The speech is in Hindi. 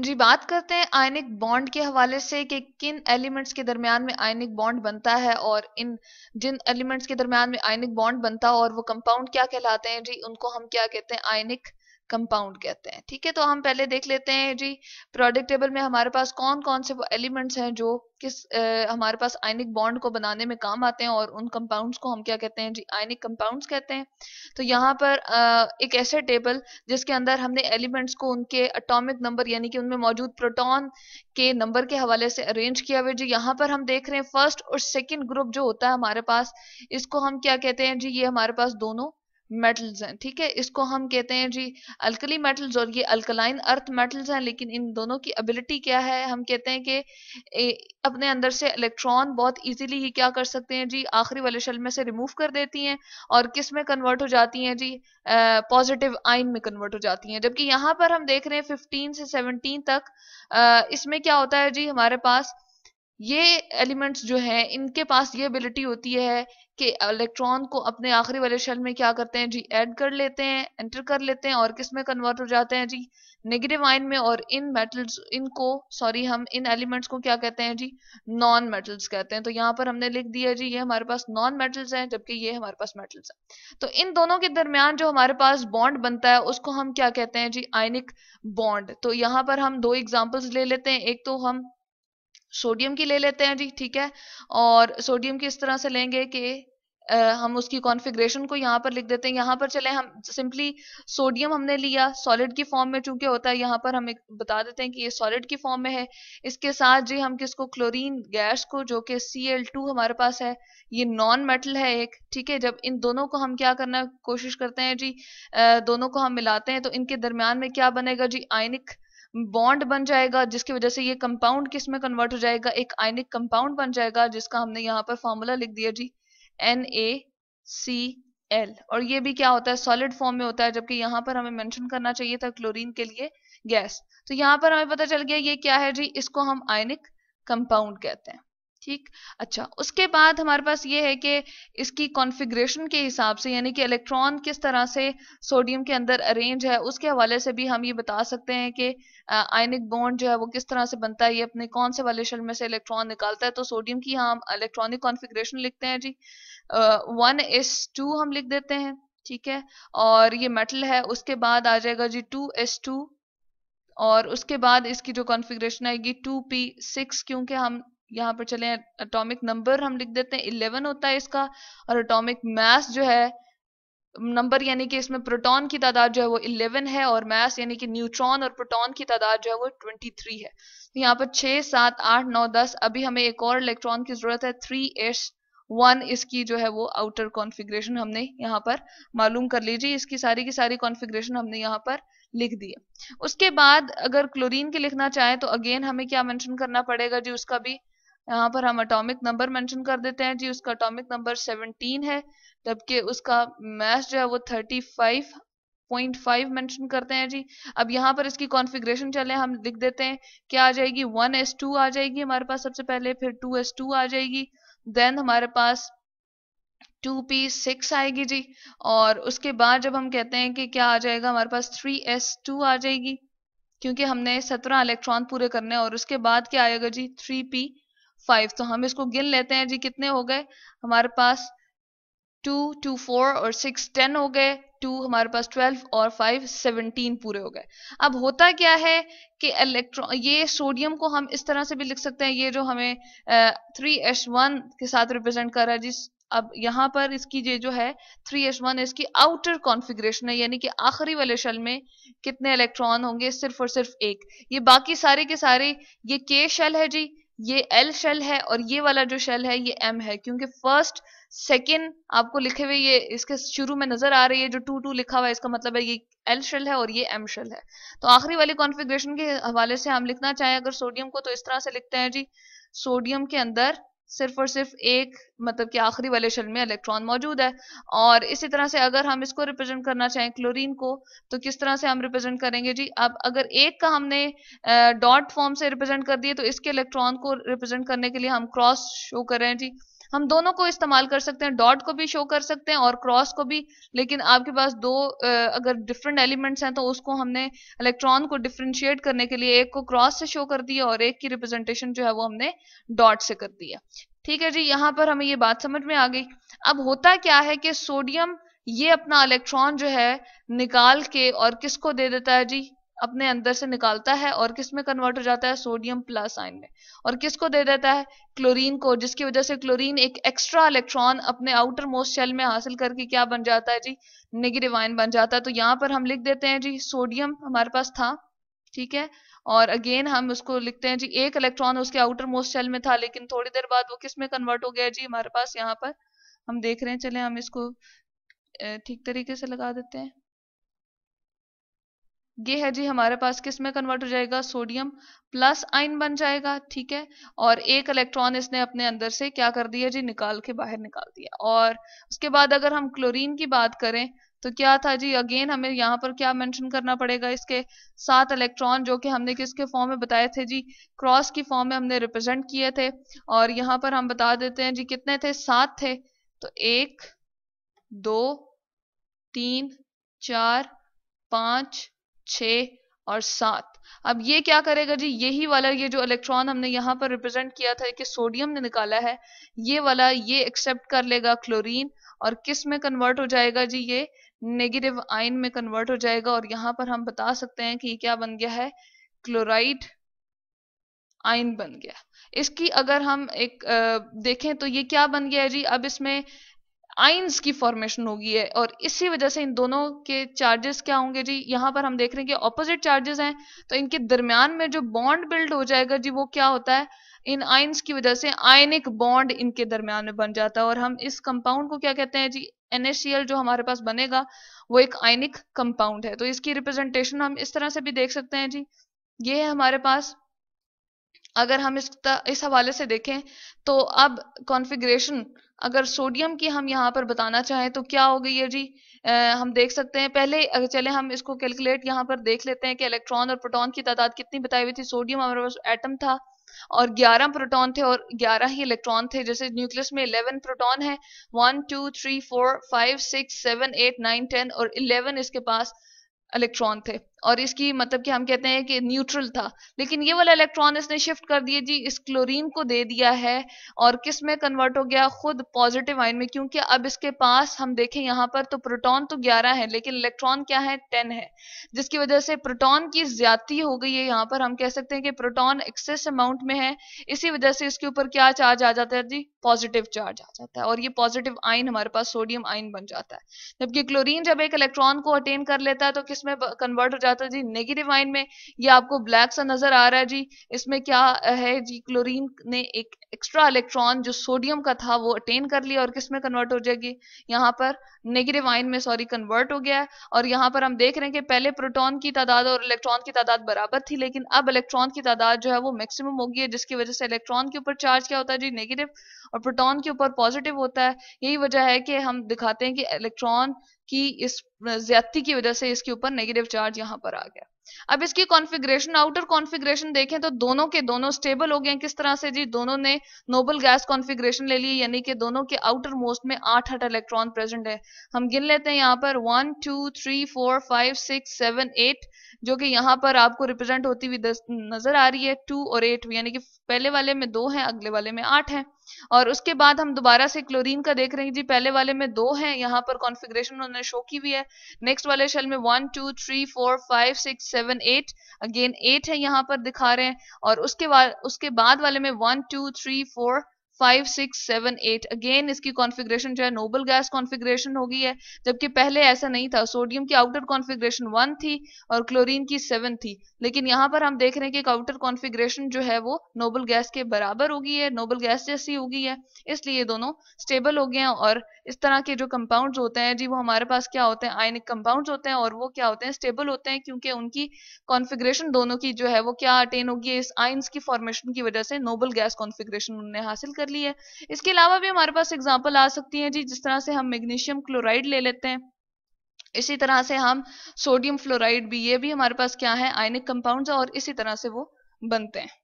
जी बात करते हैं आयनिक बॉन्ड के हवाले से कि किन एलिमेंट्स के दरमियान में आयनिक बॉन्ड बनता है और इन जिन एलिमेंट्स के दरमियान में आयनिक बॉन्ड बनता है और वो कंपाउंड क्या कहलाते हैं जी उनको हम क्या कहते हैं आयनिक कंपाउंड कहते हैं ठीक है तो हम पहले देख लेते हैं जी प्रोडक्ट टेबल में हमारे पास कौन कौन से एलिमेंट्स हैं जो किस आ, हमारे पास आयनिक बॉन्ड को बनाने में काम आते हैं और उन कंपाउंड्स को हम क्या कहते हैं जी आयनिक कंपाउंड्स कहते हैं तो यहाँ पर आ, एक ऐसे टेबल जिसके अंदर हमने एलिमेंट्स को उनके अटोमिक नंबर यानी कि उनमें मौजूद प्रोटोन के नंबर के हवाले से अरेंज किया हुआ जी यहाँ पर हम देख रहे हैं फर्स्ट और सेकेंड ग्रुप जो होता है हमारे पास इसको हम क्या कहते हैं जी ये हमारे पास दोनों मेटल्स हैं ठीक है इसको हम कहते हैं जी अल्कली मेटल्स और ये अल्कलाइन अर्थ मेटल्स हैं लेकिन इन दोनों की एबिलिटी क्या है हम कहते हैं कि अपने अंदर से इलेक्ट्रॉन बहुत इजीली ही क्या कर सकते हैं जी आखिरी वाले शल में से रिमूव कर देती हैं और किस में कन्वर्ट हो जाती हैं जी पॉजिटिव आइन में कन्वर्ट हो जाती हैं जबकि यहाँ पर हम देख रहे हैं फिफ्टीन से सेवनटीन तक आ, इसमें क्या होता है जी हमारे पास ये एलिमेंट्स जो हैं इनके पास ये एबिलिटी होती है कि इलेक्ट्रॉन को अपने आखिरी वाले शेल में क्या करते हैं जी ऐड कर लेते हैं एंटर कर लेते हैं और किस में कन्वर्ट हो जाते हैं जी नेगेटिव आयन में और इन मेटल्स इनको सॉरी हम इन एलिमेंट्स को क्या कहते हैं जी नॉन मेटल्स कहते हैं तो यहाँ पर हमने लिख दिया जी ये हमारे पास नॉन मेटल्स हैं जबकि ये हमारे पास मेटल्स हैं तो इन दोनों के दरमियान जो हमारे पास बॉन्ड बनता है उसको हम क्या कहते हैं जी आयनिक बॉन्ड तो यहाँ पर हम दो एग्जाम्पल्स ले लेते हैं एक तो हम सोडियम की ले लेते हैं जी ठीक है और सोडियम की इस तरह से लेंगे कि हम उसकी कॉन्फ़िगरेशन को यहाँ पर लिख देते हैं यहाँ पर चले हम सिंपली सोडियम हमने लिया सॉलिड की फॉर्म में चूंकि होता है यहाँ पर हम बता देते हैं कि ये सॉलिड की फॉर्म में है इसके साथ जी हम किसको क्लोरीन गैस को जो कि सी एल टू हमारे पास है ये नॉन मेटल है एक ठीक है जब इन दोनों को हम क्या करना कोशिश करते हैं जी दोनों को हम मिलाते हैं तो इनके दरम्यान में क्या बनेगा जी आयनिक बॉन्ड बन जाएगा जिसकी वजह से ये कंपाउंड किस में कन्वर्ट हो जाएगा एक आयनिक कंपाउंड बन जाएगा जिसका हमने यहाँ पर फॉर्मूला लिख दिया G N A C L और ये भी क्या होता है सॉलिड फॉर्म में होता है जबकि यहाँ पर हमें मैंशन करना चाहिए था क्लोरीन के लिए गैस तो यहाँ पर हमें पता चल गया ये क्या है जी इसको हम आयनिक कंपाउंड कहते हैं ठीक अच्छा उसके बाद हमारे पास ये है कि इसकी कॉन्फ़िगरेशन के हिसाब से यानी कि इलेक्ट्रॉन किस तरह से सोडियम के अंदर अरेंज है उसके हवाले से भी हम ये बता सकते हैं कि आयनिक बॉन्ड जो है वो किस तरह से बनता है ये अपने कौन से वाले शल में से इलेक्ट्रॉन निकालता है तो सोडियम की हम इलेक्ट्रॉनिक कॉन्फ़िगरेशन लिखते हैं जी वन एस टू हम लिख देते हैं ठीक है और ये मेटल है उसके बाद आ जाएगा जी टू एस टू और उसके बाद इसकी जो कॉन्फ़िगरेशन आएगी टू पी सिक्स क्योंकि हम यहाँ पर चले एटॉमिक नंबर हम लिख देते हैं इलेवन होता है इसका और एटॉमिक मास जो है नंबर यानी कि इसमें प्रोटॉन की तादाद जो है वो 11 है और मास यानी कि न्यूट्रॉन और प्रोटॉन की तादाद जो है वो 23 है तो यहाँ पर 6 सात आठ नौ दस अभी हमें एक और इलेक्ट्रॉन की जरूरत है थ्री एस वन इसकी जो है वो आउटर कॉन्फ़िगरेशन हमने यहाँ पर मालूम कर लीजिए इसकी सारी की सारी कॉन्फिग्रेशन हमने यहाँ पर लिख दी उसके बाद अगर क्लोरीन के लिखना चाहे तो अगेन हमें क्या मेंशन करना पड़ेगा जी उसका भी यहाँ पर हम अटोमिक नंबर मैंशन कर देते हैं जी उसका अटोमिक नंबर सेवनटीन है जबकि उसका मैस जो है वो फाइव पॉइंट फाइव मैंशन करते हैं जी अब यहाँ पर इसकी कॉन्फ़िगरेशन चले हम लिख देते हैं क्या आ जाएगी वन एस टू आ जाएगी हमारे पास सबसे पहले फिर टू एस टू आ जाएगी देन हमारे पास टू पी सिक्स आएगी जी और उसके बाद जब हम कहते हैं कि क्या आ जाएगा हमारे पास थ्री एस टू आ जाएगी क्योंकि हमने सत्रह इलेक्ट्रॉन पूरे करने और उसके बाद क्या आएगा जी थ्री पी फाइव तो हम इसको गिन लेते हैं जी कितने हो गए हमारे पास टू टू फोर और सिक्स टेन हो गए टू हमारे पास ट्वेल्व और फाइव सेवनटीन पूरे हो गए अब होता क्या है कि इलेक्ट्रॉन ये सोडियम को हम इस तरह से भी लिख सकते हैं ये जो हमें थ्री एच वन के साथ रिप्रेजेंट कर रहा है जिस अब यहाँ पर इसकी ये जो है थ्री एच वन इसकी आउटर कॉन्फ़िगरेशन है यानी कि आखिरी वाले शल में कितने इलेक्ट्रॉन होंगे सिर्फ और सिर्फ एक ये बाकी सारे के सारे ये के शल है जी ये एल शेल है और ये वाला जो शेल है ये एम है क्योंकि फर्स्ट सेकेंड आपको लिखे हुए ये इसके शुरू में नजर आ रही है जो टू टू लिखा हुआ है इसका मतलब है ये एल शेल है और ये एम शेल है तो आखिरी वाली कॉन्फ़िगरेशन के हवाले से हम लिखना चाहें अगर सोडियम को तो इस तरह से लिखते हैं जी सोडियम के अंदर सिर्फ और सिर्फ एक मतलब कि आखिरी वाले शेल में इलेक्ट्रॉन मौजूद है और इसी तरह से अगर हम इसको रिप्रेजेंट करना चाहें क्लोरीन को तो किस तरह से हम रिप्रेजेंट करेंगे जी अब अगर एक का हमने डॉट फॉर्म से रिप्रेजेंट कर दिए तो इसके इलेक्ट्रॉन को रिप्रेजेंट करने के लिए हम क्रॉस शो कर रहे हैं जी हम दोनों को इस्तेमाल कर सकते हैं डॉट को भी शो कर सकते हैं और क्रॉस को भी लेकिन आपके पास दो अगर डिफरेंट एलिमेंट्स हैं तो उसको हमने इलेक्ट्रॉन को डिफ्रेंशिएट करने के लिए एक को क्रॉस से शो कर दिया और एक की रिप्रेजेंटेशन जो है वो हमने डॉट से कर दिया ठीक है जी यहाँ पर हमें ये बात समझ में आ गई अब होता क्या है कि सोडियम ये अपना इलेक्ट्रॉन जो है निकाल के और किसको दे देता है जी अपने अंदर से निकालता है और किस में कन्वर्ट हो जाता है सोडियम प्लस आयन में और किसको दे देता है क्लोरीन को जिसकी वजह से क्लोरीन एक एक्स्ट्रा इलेक्ट्रॉन अपने आउटर मोस्ट शेल में हासिल करके क्या बन जाता है जी नेगेटिव आयन बन जाता है तो यहाँ पर हम लिख देते हैं जी सोडियम हमारे पास था ठीक है और अगेन हम उसको लिखते हैं जी एक इलेक्ट्रॉन उसके आउटर मोस्ट शेल में था लेकिन थोड़ी देर बाद वो किस में कन्वर्ट हो गया जी हमारे पास यहाँ पर हम देख रहे हैं चले हम इसको ठीक तरीके से लगा देते हैं ये है जी हमारे पास किस में कन्वर्ट हो जाएगा सोडियम प्लस आइन बन जाएगा ठीक है और एक इलेक्ट्रॉन इसने अपने अंदर से क्या कर दिया जी निकाल के बाहर निकाल दिया और उसके बाद अगर हम क्लोरीन की बात करें तो क्या था जी अगेन हमें यहाँ पर क्या मेंशन करना पड़ेगा इसके सात इलेक्ट्रॉन जो कि हमने किसके फॉर्म में बताए थे जी क्रॉस की फॉर्म में हमने रिप्रेजेंट किए थे और यहाँ पर हम बता देते हैं जी कितने थे सात थे तो एक दो तीन चार पांच छ और सात अब ये क्या करेगा जी यही वाला ये जो इलेक्ट्रॉन हमने यहाँ पर रिप्रेजेंट किया था कि सोडियम ने निकाला है ये वाला ये एक्सेप्ट कर लेगा क्लोरीन और किस में कन्वर्ट हो जाएगा जी ये नेगेटिव आयन में कन्वर्ट हो जाएगा और यहाँ पर हम बता सकते हैं कि ये क्या बन गया है क्लोराइड आयन बन गया इसकी अगर हम एक आ, देखें तो ये क्या बन गया है जी अब इसमें आइंस की फॉर्मेशन होगी है और इसी वजह से इन दोनों के चार्जेस क्या होंगे जी यहाँ पर हम देख रहे हैं कि ऑपोजिट चार्जेस हैं तो इनके दरमियान में जो बॉन्ड बिल्ड हो जाएगा जी वो क्या होता है इन आइंस की वजह से आयनिक बॉन्ड इनके दरमियान में बन जाता है और हम इस कंपाउंड को क्या कहते हैं जी NaCl जो हमारे पास बनेगा वो एक आयनिक कंपाउंड है तो इसकी रिप्रेजेंटेशन हम इस तरह से भी देख सकते हैं जी ये है हमारे पास अगर हम इस इस हवाले से देखें तो अब कॉन्फिग्रेशन अगर सोडियम की हम यहाँ पर बताना चाहें तो क्या हो गई है जी आ, हम देख सकते हैं पहले अगर चले हम इसको कैलकुलेट यहाँ पर देख लेते हैं कि इलेक्ट्रॉन और प्रोटॉन की तादाद कितनी बताई हुई थी सोडियम हमारे पास एटम था और 11 प्रोटॉन थे और 11 ही इलेक्ट्रॉन थे जैसे न्यूक्लियस में 11 प्रोटॉन है one two three four five six seven eight nine ten और 11 इसके पास इलेक्ट्रॉन थे और इसकी मतलब कि हम कहते हैं कि न्यूट्रल था लेकिन ये वाला इलेक्ट्रॉन इसने शिफ्ट कर दिए जी इस क्लोरीन को दे दिया है और किस में कन्वर्ट हो गया खुद पॉजिटिव आयन में क्योंकि अब इसके पास हम देखें यहाँ पर तो प्रोटॉन तो 11 है लेकिन इलेक्ट्रॉन क्या है 10 है जिसकी वजह से प्रोटोन की ज्यादा हो गई है यहाँ पर हम कह सकते हैं कि प्रोटोन एक्सेस अमाउंट में है इसी वजह से इसके ऊपर क्या चार्ज आ जाता है जी पॉजिटिव चार्ज आ जाता है और ये पॉजिटिव आयन हमारे पास सोडियम आयन बन जाता है जबकि क्लोरीन जब एक इलेक्ट्रॉन को अटेन कर लेता है तो किस इसमें कन्वर्ट हो जाता है जी नेगेटिव आइन में ये आपको ब्लैक सा नजर आ रहा है जी इसमें क्या है जी क्लोरीन ने एक एक्स्ट्रा इलेक्ट्रॉन जो सोडियम का था वो अटेन कर लिया और किस में कन्वर्ट हो जाएगी यहाँ पर नेगेटिव आइन में सॉरी कन्वर्ट हो गया है और यहाँ पर हम देख रहे हैं कि पहले प्रोटोन की तादाद और इलेक्ट्रॉन की तादाद बराबर थी लेकिन अब इलेक्ट्रॉन की तादाद जो है वो मैक्सिमम हो गई है जिसकी वजह से इलेक्ट्रॉन के ऊपर चार्ज क्या होता है जी नेगेटिव और प्रोटोन के ऊपर पॉजिटिव होता है यही वजह है कि हम दिखाते हैं कि इलेक्ट्रॉन कि इस ज्यादती की वजह से इसके ऊपर नेगेटिव चार्ज यहां पर आ गया अब इसकी कॉन्फ़िगरेशन आउटर कॉन्फ़िगरेशन देखें तो दोनों के दोनों स्टेबल हो गए किस तरह से जी दोनों ने नोबल गैस कॉन्फ़िगरेशन ले ली यानी कि दोनों के आउटर मोस्ट में आठ आठ इलेक्ट्रॉन प्रेजेंट है हम गिन लेते हैं यहाँ पर one two three four five six seven eight जो कि यहाँ पर आपको रिप्रेजेंट होती हुई नजर आ रही है टू और एट यानी कि पहले वाले में दो है अगले वाले में आठ है और उसके बाद हम दोबारा से क्लोरीन का देख रहे हैं जी पहले वाले में दो हैं यहाँ पर कॉन्फ़िगरेशन उन्होंने शो की हुई है नेक्स्ट वाले शेल में one two three four five six seven eight again eight है यहाँ पर दिखा रहे हैं और उसके बाद उसके बाद वाले में one two three four five six seven eight again इसकी कॉन्फिग्रेशन जो है नोबल गैस कॉन्फिग्रेशन हो गई है जबकि पहले ऐसा नहीं था सोडियम की आउटर कॉन्फिग्रेशन वन थी और क्लोरीन की सेवन थी लेकिन यहाँ पर हम देख रहे हैं कि आउटर कॉन्फिग्रेशन जो है वो नोबल गैस के बराबर हो गई है नोबल गैस जैसी हो गई है इसलिए दोनों स्टेबल हो गए हैं और इस तरह के जो कंपाउंड होते हैं जी वो हमारे पास क्या होते हैं आयनिक कंपाउंड होते हैं और वो क्या होते हैं स्टेबल होते हैं क्योंकि उनकी कॉन्फिग्रेशन दोनों की जो है वो क्या अटेन होगी इस आइन्स की फॉर्मेशन की वजह से नोबल गैस कॉन्फिग्रेशन उन्होंने हासिल कर ली है इसके अलावा भी हमारे पास एग्जाम्पल आ सकती है जी जिस तरह से हम मैग्नीशियम क्लोराइड ले लेते हैं इसी तरह से हम सोडियम फ्लोराइड भी ये भी हमारे पास क्या है आयनिक कंपाउंड्स और इसी तरह से वो बनते हैं